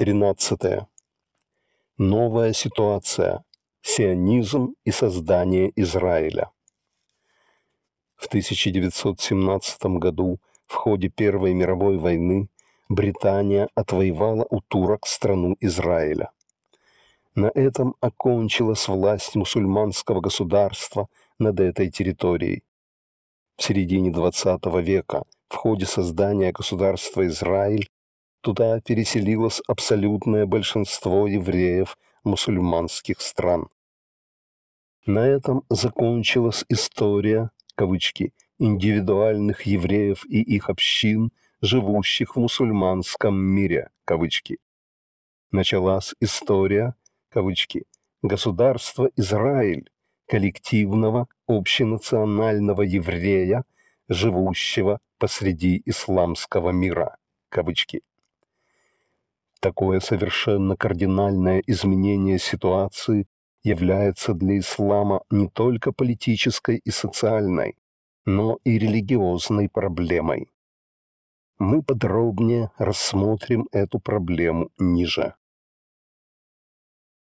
13. Новая ситуация. Сионизм и создание Израиля. В 1917 году в ходе Первой мировой войны Британия отвоевала у турок страну Израиля. На этом окончилась власть мусульманского государства над этой территорией. В середине XX века в ходе создания государства Израиль Туда переселилось абсолютное большинство евреев мусульманских стран. На этом закончилась история, кавычки, индивидуальных евреев и их общин, живущих в мусульманском мире, кавычки. Началась история, кавычки, государства Израиль, коллективного общенационального еврея, живущего посреди исламского мира, кавычки. Такое совершенно кардинальное изменение ситуации является для ислама не только политической и социальной, но и религиозной проблемой. Мы подробнее рассмотрим эту проблему ниже.